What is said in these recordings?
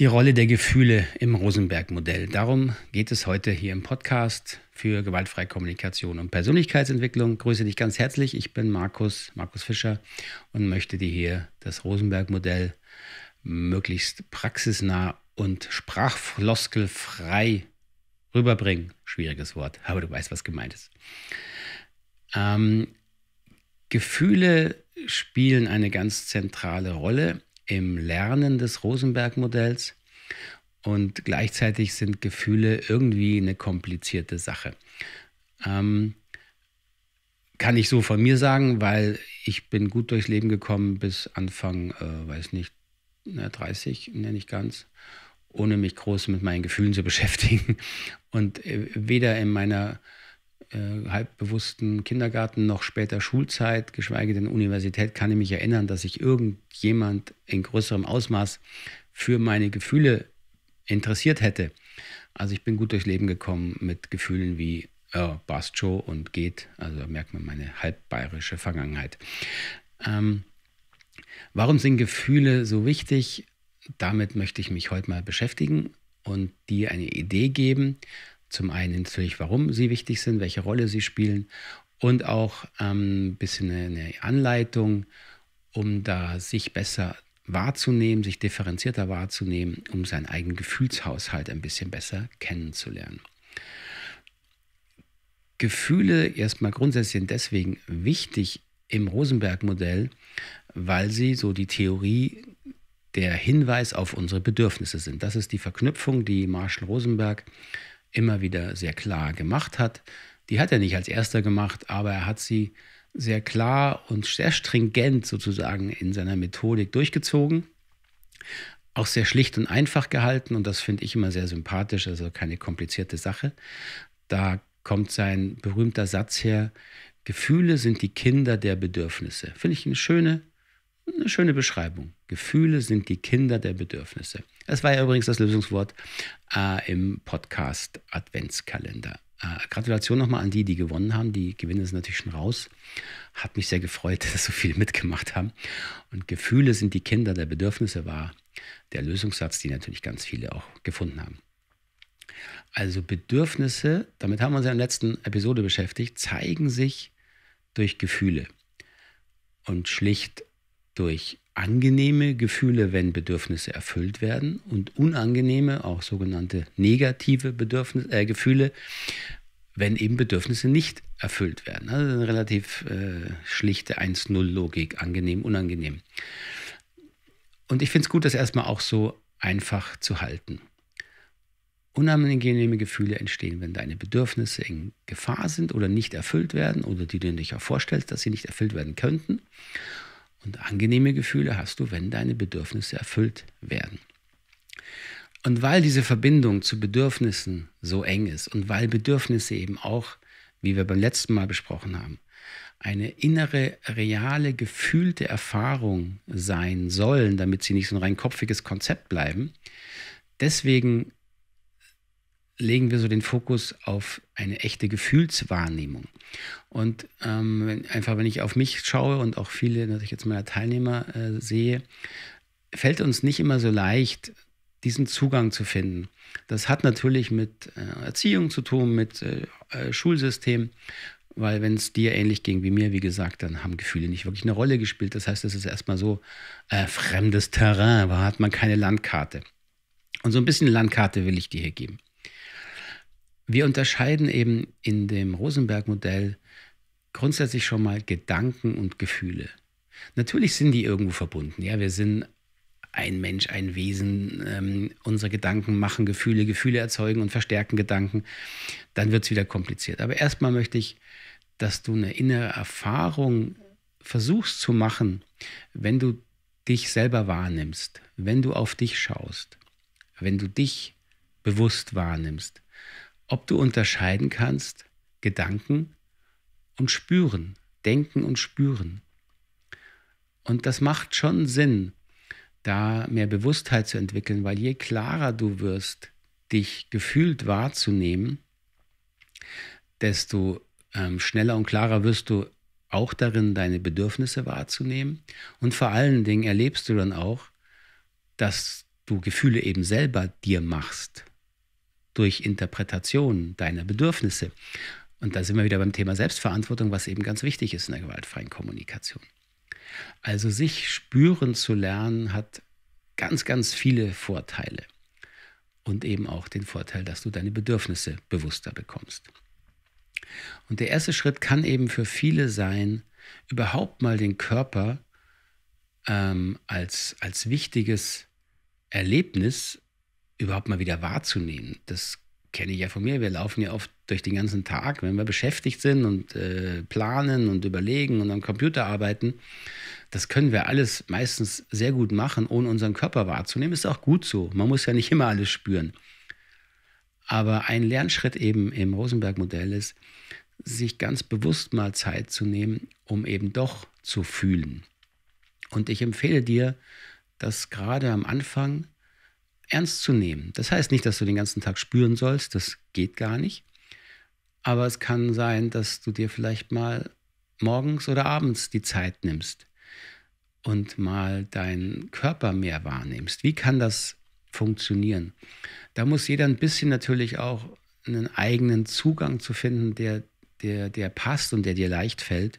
die Rolle der Gefühle im Rosenberg-Modell. Darum geht es heute hier im Podcast für gewaltfreie Kommunikation und Persönlichkeitsentwicklung. Grüße dich ganz herzlich. Ich bin Markus, Markus Fischer und möchte dir hier das Rosenberg-Modell möglichst praxisnah und sprachfloskelfrei rüberbringen. Schwieriges Wort, aber du weißt, was gemeint ist. Ähm, Gefühle spielen eine ganz zentrale Rolle im Lernen des Rosenberg-Modells und gleichzeitig sind Gefühle irgendwie eine komplizierte Sache. Ähm, kann ich so von mir sagen, weil ich bin gut durchs Leben gekommen bis Anfang, äh, weiß nicht, 30, nenne ich ganz, ohne mich groß mit meinen Gefühlen zu beschäftigen. Und äh, weder in meiner äh, halbbewussten Kindergarten, noch später Schulzeit, geschweige denn Universität, kann ich mich erinnern, dass sich irgendjemand in größerem Ausmaß für meine Gefühle interessiert hätte. Also ich bin gut durchs Leben gekommen mit Gefühlen wie äh, passt und geht. Also da merkt man meine halbbayerische Vergangenheit. Ähm, warum sind Gefühle so wichtig? Damit möchte ich mich heute mal beschäftigen und dir eine Idee geben, zum einen natürlich, warum sie wichtig sind, welche Rolle sie spielen und auch ähm, ein bisschen eine, Anleitung, um da sich besser wahrzunehmen, sich differenzierter wahrzunehmen, um seinen eigenen Gefühlshaushalt ein bisschen besser kennenzulernen. Gefühle erstmal grundsätzlich sind deswegen wichtig im Rosenberg-Modell, weil sie so die Theorie der Hinweis auf unsere Bedürfnisse sind. Das ist die Verknüpfung, die Marshall Rosenberg immer wieder sehr klar gemacht hat. Die hat er nicht als erster gemacht, aber er hat sie sehr klar und sehr stringent sozusagen in seiner Methodik durchgezogen. Auch sehr schlicht und einfach gehalten und das finde ich immer sehr sympathisch, also keine komplizierte Sache. Da kommt sein berühmter Satz her, Gefühle sind die Kinder der Bedürfnisse. Finde ich eine schöne, eine schöne Beschreibung. Gefühle sind die Kinder der Bedürfnisse. Das war ja übrigens das Lösungswort äh, im Podcast Adventskalender. Äh, Gratulation nochmal an die, die gewonnen haben. Die Gewinne sind natürlich schon raus. Hat mich sehr gefreut, dass so viele mitgemacht haben. Und Gefühle sind die Kinder der Bedürfnisse war der Lösungssatz, die natürlich ganz viele auch gefunden haben. Also Bedürfnisse, damit haben wir uns ja in der letzten Episode beschäftigt, zeigen sich durch Gefühle. Und schlicht durch angenehme Gefühle, wenn Bedürfnisse erfüllt werden und unangenehme, auch sogenannte negative Bedürfnisse, äh, Gefühle, wenn eben Bedürfnisse nicht erfüllt werden. Also eine relativ äh, schlichte 1-0-Logik, angenehm, unangenehm. Und ich finde es gut, das erstmal auch so einfach zu halten. Unangenehme Gefühle entstehen, wenn deine Bedürfnisse in Gefahr sind oder nicht erfüllt werden oder die du dir nicht auch vorstellst, dass sie nicht erfüllt werden könnten. Und angenehme Gefühle hast du, wenn deine Bedürfnisse erfüllt werden. Und weil diese Verbindung zu Bedürfnissen so eng ist und weil Bedürfnisse eben auch, wie wir beim letzten Mal besprochen haben, eine innere, reale, gefühlte Erfahrung sein sollen, damit sie nicht so ein rein kopfiges Konzept bleiben, deswegen legen wir so den Fokus auf eine echte Gefühlswahrnehmung. Und ähm, einfach, wenn ich auf mich schaue und auch viele natürlich jetzt meiner Teilnehmer äh, sehe, fällt uns nicht immer so leicht, diesen Zugang zu finden. Das hat natürlich mit äh, Erziehung zu tun, mit äh, äh Schulsystem, weil wenn es dir ähnlich ging wie mir, wie gesagt, dann haben Gefühle nicht wirklich eine Rolle gespielt. Das heißt, es ist erstmal so äh, fremdes Terrain, da hat man keine Landkarte. Und so ein bisschen Landkarte will ich dir hier geben wir unterscheiden eben in dem Rosenberg-Modell grundsätzlich schon mal Gedanken und Gefühle. Natürlich sind die irgendwo verbunden. Ja, wir sind ein Mensch, ein Wesen. Ähm, unsere Gedanken machen Gefühle, Gefühle erzeugen und verstärken Gedanken. Dann wird es wieder kompliziert. Aber erstmal möchte ich, dass du eine innere Erfahrung versuchst zu machen, wenn du dich selber wahrnimmst, wenn du auf dich schaust, wenn du dich bewusst wahrnimmst ob du unterscheiden kannst Gedanken und Spüren, Denken und Spüren. Und das macht schon Sinn, da mehr Bewusstheit zu entwickeln, weil je klarer du wirst, dich gefühlt wahrzunehmen, desto ähm, schneller und klarer wirst du auch darin, deine Bedürfnisse wahrzunehmen. Und vor allen Dingen erlebst du dann auch, dass du Gefühle eben selber dir machst durch Interpretation deiner Bedürfnisse. Und da sind wir wieder beim Thema Selbstverantwortung, was eben ganz wichtig ist in der gewaltfreien Kommunikation. Also sich spüren zu lernen hat ganz, ganz viele Vorteile. Und eben auch den Vorteil, dass du deine Bedürfnisse bewusster bekommst. Und der erste Schritt kann eben für viele sein, überhaupt mal den Körper ähm, als, als wichtiges Erlebnis überhaupt mal wieder wahrzunehmen. Das kenne ich ja von mir. Wir laufen ja oft durch den ganzen Tag, wenn wir beschäftigt sind und äh, planen und überlegen und am Computer arbeiten. Das können wir alles meistens sehr gut machen, ohne unseren Körper wahrzunehmen. Ist auch gut so. Man muss ja nicht immer alles spüren. Aber ein Lernschritt eben im Rosenberg-Modell ist, sich ganz bewusst mal Zeit zu nehmen, um eben doch zu fühlen. Und ich empfehle dir, das gerade am Anfang ernst zu nehmen. Das heißt nicht, dass du den ganzen Tag spüren sollst, das geht gar nicht. Aber es kann sein, dass du dir vielleicht mal morgens oder abends die Zeit nimmst und mal deinen Körper mehr wahrnimmst. Wie kann das funktionieren? Da muss jeder ein bisschen natürlich auch einen eigenen Zugang zu finden, der, der, der passt und der dir leicht fällt.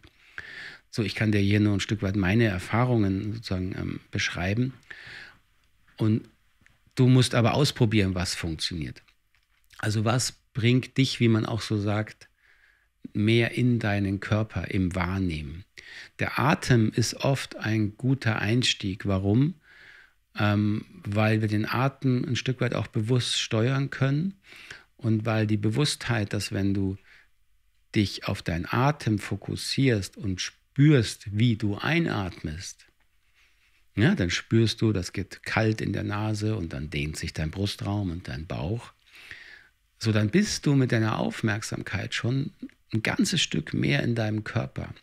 So, ich kann dir hier nur ein Stück weit meine Erfahrungen sozusagen ähm, beschreiben. Und Du musst aber ausprobieren, was funktioniert. Also was bringt dich, wie man auch so sagt, mehr in deinen Körper im Wahrnehmen. Der Atem ist oft ein guter Einstieg. Warum? Ähm, weil wir den Atem ein Stück weit auch bewusst steuern können und weil die Bewusstheit, dass wenn du dich auf deinen Atem fokussierst und spürst, wie du einatmest, ja, dann spürst du, das geht kalt in der Nase und dann dehnt sich dein Brustraum und dein Bauch. So, dann bist du mit deiner Aufmerksamkeit schon ein ganzes Stück mehr in deinem Körper.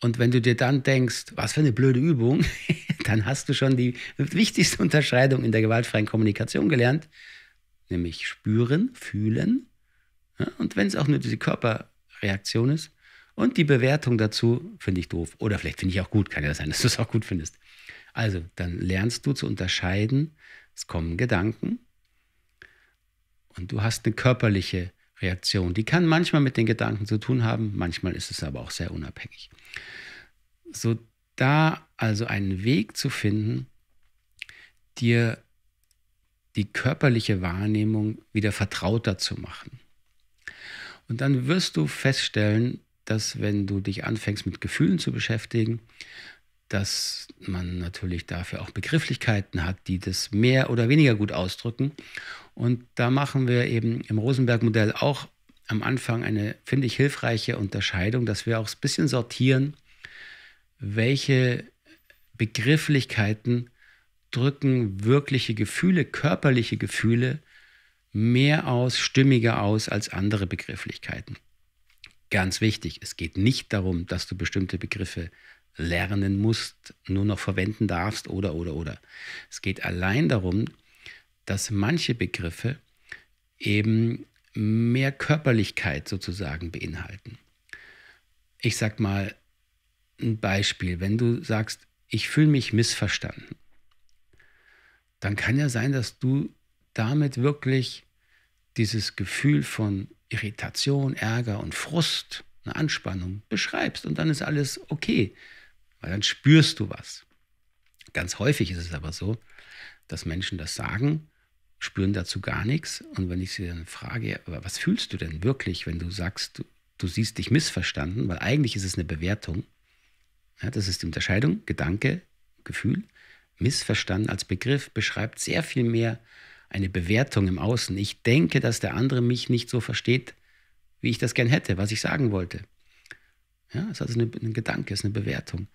Und wenn du dir dann denkst, was für eine blöde Übung, dann hast du schon die wichtigste Unterscheidung in der gewaltfreien Kommunikation gelernt, nämlich spüren, fühlen. Ja, und wenn es auch nur diese Körperreaktion ist, und die Bewertung dazu finde ich doof. Oder vielleicht finde ich auch gut. Kann ja sein, dass du es auch gut findest. Also, dann lernst du zu unterscheiden. Es kommen Gedanken. Und du hast eine körperliche Reaktion. Die kann manchmal mit den Gedanken zu tun haben. Manchmal ist es aber auch sehr unabhängig. So, da also einen Weg zu finden, dir die körperliche Wahrnehmung wieder vertrauter zu machen. Und dann wirst du feststellen, dass wenn du dich anfängst mit Gefühlen zu beschäftigen, dass man natürlich dafür auch Begrifflichkeiten hat, die das mehr oder weniger gut ausdrücken. Und da machen wir eben im Rosenberg-Modell auch am Anfang eine, finde ich, hilfreiche Unterscheidung, dass wir auch ein bisschen sortieren, welche Begrifflichkeiten drücken wirkliche Gefühle, körperliche Gefühle mehr aus, stimmiger aus als andere Begrifflichkeiten. Ganz wichtig, es geht nicht darum, dass du bestimmte Begriffe lernen musst, nur noch verwenden darfst oder oder oder. Es geht allein darum, dass manche Begriffe eben mehr Körperlichkeit sozusagen beinhalten. Ich sag mal ein Beispiel, wenn du sagst, ich fühle mich missverstanden, dann kann ja sein, dass du damit wirklich dieses Gefühl von Irritation, Ärger und Frust, eine Anspannung beschreibst und dann ist alles okay, weil dann spürst du was. Ganz häufig ist es aber so, dass Menschen das sagen, spüren dazu gar nichts und wenn ich sie dann frage, was fühlst du denn wirklich, wenn du sagst, du, du siehst dich missverstanden, weil eigentlich ist es eine Bewertung. Ja, das ist die Unterscheidung, Gedanke, Gefühl. Missverstanden als Begriff beschreibt sehr viel mehr eine Bewertung im Außen. Ich denke, dass der andere mich nicht so versteht, wie ich das gern hätte, was ich sagen wollte. Ja, es ist also ein Gedanke, es ist eine Bewertung.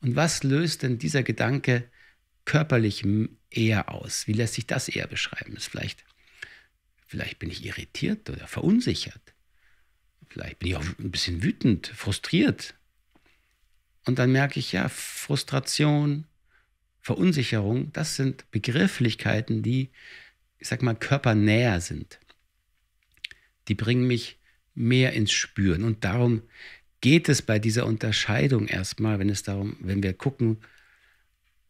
Und was löst denn dieser Gedanke körperlich eher aus? Wie lässt sich das eher beschreiben? Ist vielleicht, vielleicht bin ich irritiert oder verunsichert. Vielleicht bin ich auch ein bisschen wütend, frustriert. Und dann merke ich, ja, Frustration, Verunsicherung, das sind Begrifflichkeiten, die ich sag mal, körpernäher sind, die bringen mich mehr ins Spüren. Und darum geht es bei dieser Unterscheidung erstmal, wenn es darum, wenn wir gucken,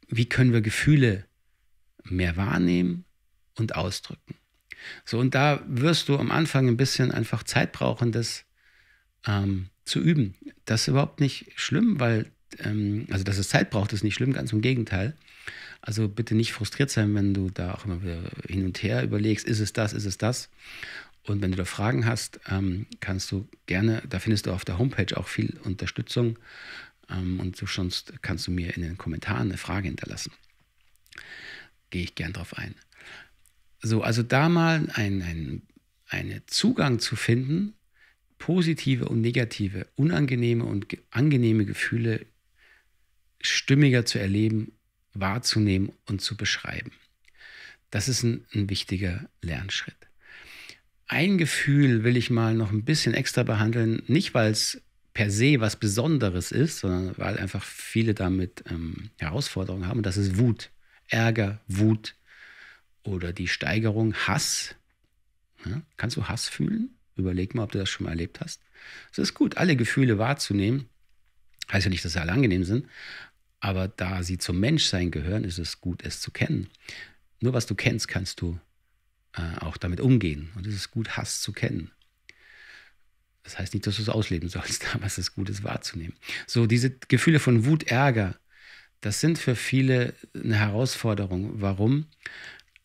wie können wir Gefühle mehr wahrnehmen und ausdrücken. So, und da wirst du am Anfang ein bisschen einfach Zeit brauchen, das ähm, zu üben. Das ist überhaupt nicht schlimm, weil, ähm, also dass es Zeit braucht, ist nicht schlimm, ganz im Gegenteil. Also bitte nicht frustriert sein, wenn du da auch immer wieder hin und her überlegst, ist es das, ist es das. Und wenn du da Fragen hast, ähm, kannst du gerne, da findest du auf der Homepage auch viel Unterstützung. Ähm, und du sonst kannst du mir in den Kommentaren eine Frage hinterlassen. Gehe ich gern drauf ein. So, also da mal einen ein, Zugang zu finden, positive und negative, unangenehme und angenehme Gefühle stimmiger zu erleben wahrzunehmen und zu beschreiben. Das ist ein, ein wichtiger Lernschritt. Ein Gefühl will ich mal noch ein bisschen extra behandeln, nicht weil es per se was Besonderes ist, sondern weil einfach viele damit ähm, Herausforderungen haben. Und das ist Wut, Ärger, Wut oder die Steigerung Hass. Ja? Kannst du Hass fühlen? Überleg mal, ob du das schon mal erlebt hast. Es ist gut, alle Gefühle wahrzunehmen. Heißt ja nicht, dass sie alle angenehm sind, aber da sie zum Menschsein gehören, ist es gut, es zu kennen. Nur was du kennst, kannst du äh, auch damit umgehen. Und es ist gut, Hass zu kennen. Das heißt nicht, dass du es ausleben sollst, aber es ist gut, es wahrzunehmen. So, diese Gefühle von Wut, Ärger, das sind für viele eine Herausforderung. Warum?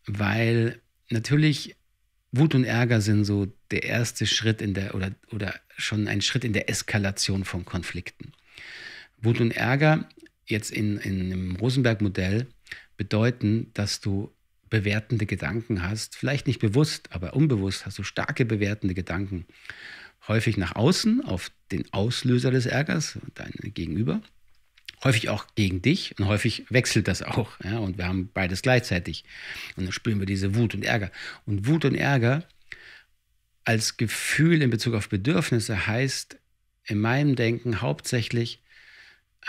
Weil natürlich Wut und Ärger sind so der erste Schritt in der oder, oder schon ein Schritt in der Eskalation von Konflikten. Wut und Ärger jetzt in, in, im Rosenberg-Modell bedeuten, dass du bewertende Gedanken hast, vielleicht nicht bewusst, aber unbewusst hast du starke bewertende Gedanken, häufig nach außen auf den Auslöser des Ärgers, dein Gegenüber, häufig auch gegen dich und häufig wechselt das auch. Ja? Und wir haben beides gleichzeitig. Und dann spüren wir diese Wut und Ärger. Und Wut und Ärger als Gefühl in Bezug auf Bedürfnisse heißt in meinem Denken hauptsächlich,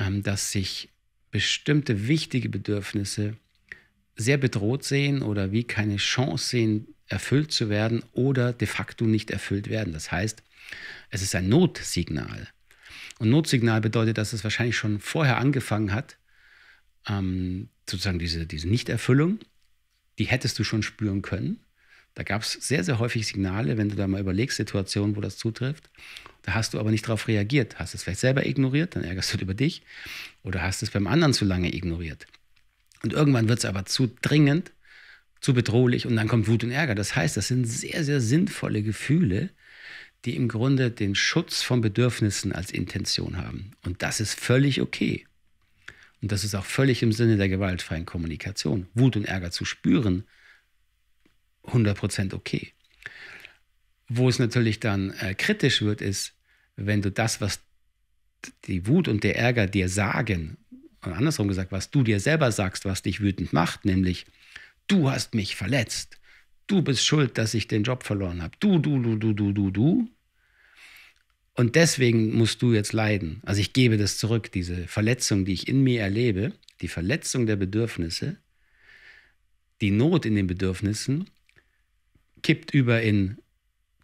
ähm, dass sich bestimmte wichtige Bedürfnisse sehr bedroht sehen oder wie keine Chance sehen, erfüllt zu werden oder de facto nicht erfüllt werden. Das heißt, es ist ein Notsignal. Und Notsignal bedeutet, dass es wahrscheinlich schon vorher angefangen hat, ähm, sozusagen diese, diese Nichterfüllung, die hättest du schon spüren können. Da gab es sehr, sehr häufig Signale, wenn du da mal überlegst, Situationen, wo das zutrifft. Da hast du aber nicht darauf reagiert. Hast es vielleicht selber ignoriert, dann ärgerst du über dich. Oder hast es beim anderen zu lange ignoriert. Und irgendwann wird es aber zu dringend, zu bedrohlich und dann kommt Wut und Ärger. Das heißt, das sind sehr, sehr sinnvolle Gefühle, die im Grunde den Schutz von Bedürfnissen als Intention haben. Und das ist völlig okay. Und das ist auch völlig im Sinne der gewaltfreien Kommunikation. Wut und Ärger zu spüren, 100% okay. Wo es natürlich dann äh, kritisch wird, ist, wenn du das, was die Wut und der Ärger dir sagen, oder andersrum gesagt, was du dir selber sagst, was dich wütend macht, nämlich, du hast mich verletzt, du bist schuld, dass ich den Job verloren habe, du, du, du, du, du, du, du. Und deswegen musst du jetzt leiden. Also ich gebe das zurück, diese Verletzung, die ich in mir erlebe, die Verletzung der Bedürfnisse, die Not in den Bedürfnissen, kippt über in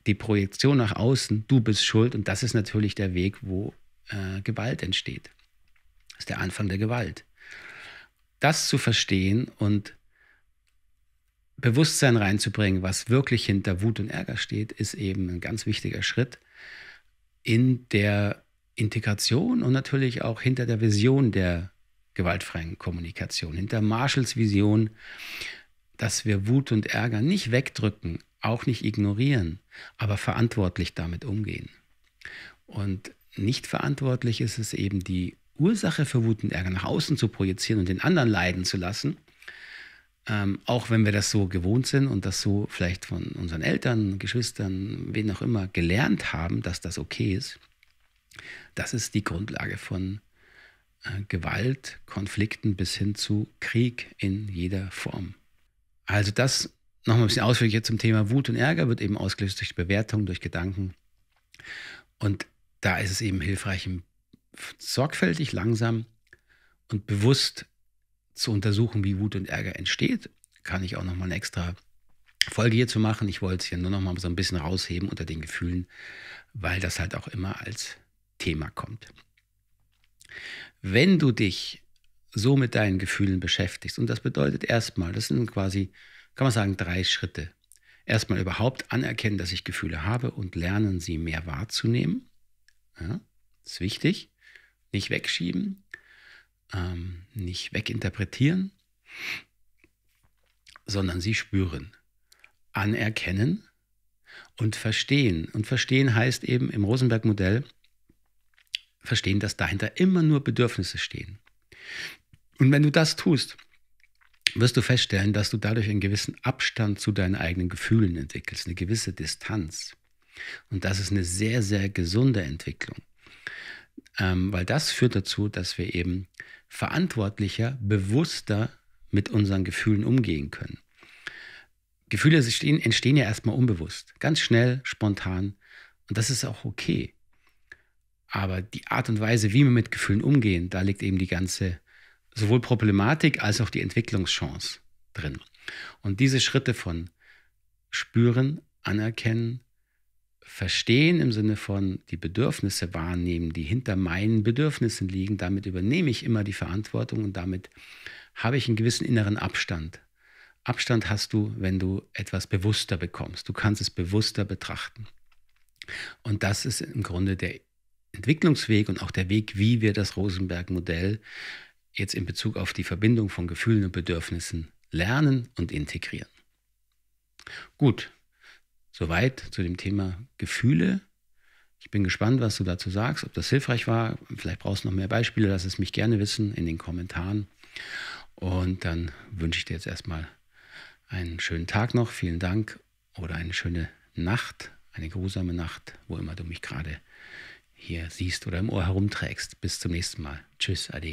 die Projektion nach außen, du bist schuld und das ist natürlich der Weg, wo äh, Gewalt entsteht. Das ist der Anfang der Gewalt. Das zu verstehen und Bewusstsein reinzubringen, was wirklich hinter Wut und Ärger steht, ist eben ein ganz wichtiger Schritt in der Integration und natürlich auch hinter der Vision der gewaltfreien Kommunikation, hinter Marshalls Vision dass wir Wut und Ärger nicht wegdrücken, auch nicht ignorieren, aber verantwortlich damit umgehen. Und nicht verantwortlich ist es eben, die Ursache für Wut und Ärger nach außen zu projizieren und den anderen leiden zu lassen, ähm, auch wenn wir das so gewohnt sind und das so vielleicht von unseren Eltern, Geschwistern, wen auch immer gelernt haben, dass das okay ist, das ist die Grundlage von äh, Gewalt, Konflikten bis hin zu Krieg in jeder Form. Also das nochmal ein bisschen ausführlicher zum Thema Wut und Ärger wird eben ausgelöst durch Bewertung, durch Gedanken. Und da ist es eben hilfreich, sorgfältig, langsam und bewusst zu untersuchen, wie Wut und Ärger entsteht. Kann ich auch nochmal eine extra Folge hierzu machen. Ich wollte es hier nur nochmal so ein bisschen rausheben unter den Gefühlen, weil das halt auch immer als Thema kommt. Wenn du dich so mit deinen Gefühlen beschäftigst. Und das bedeutet erstmal, das sind quasi, kann man sagen, drei Schritte. Erstmal überhaupt anerkennen, dass ich Gefühle habe und lernen, sie mehr wahrzunehmen. Ja, ist wichtig. Nicht wegschieben, ähm, nicht weginterpretieren, sondern sie spüren. Anerkennen und verstehen. Und verstehen heißt eben im Rosenberg-Modell, verstehen, dass dahinter immer nur Bedürfnisse stehen. Und wenn du das tust, wirst du feststellen, dass du dadurch einen gewissen Abstand zu deinen eigenen Gefühlen entwickelst, eine gewisse Distanz. Und das ist eine sehr, sehr gesunde Entwicklung, ähm, weil das führt dazu, dass wir eben verantwortlicher, bewusster mit unseren Gefühlen umgehen können. Gefühle entstehen, entstehen ja erstmal unbewusst, ganz schnell, spontan. Und das ist auch okay. Aber die Art und Weise, wie wir mit Gefühlen umgehen, da liegt eben die ganze sowohl Problematik als auch die Entwicklungschance drin. Und diese Schritte von Spüren, Anerkennen, Verstehen im Sinne von die Bedürfnisse wahrnehmen, die hinter meinen Bedürfnissen liegen, damit übernehme ich immer die Verantwortung und damit habe ich einen gewissen inneren Abstand. Abstand hast du, wenn du etwas bewusster bekommst. Du kannst es bewusster betrachten. Und das ist im Grunde der Entwicklungsweg und auch der Weg, wie wir das Rosenberg-Modell jetzt in Bezug auf die Verbindung von Gefühlen und Bedürfnissen lernen und integrieren. Gut, soweit zu dem Thema Gefühle. Ich bin gespannt, was du dazu sagst, ob das hilfreich war. Vielleicht brauchst du noch mehr Beispiele, lass es mich gerne wissen in den Kommentaren. Und dann wünsche ich dir jetzt erstmal einen schönen Tag noch, vielen Dank oder eine schöne Nacht, eine geruhsame Nacht, wo immer du mich gerade hier siehst oder im Ohr herumträgst. Bis zum nächsten Mal. Tschüss, Ade.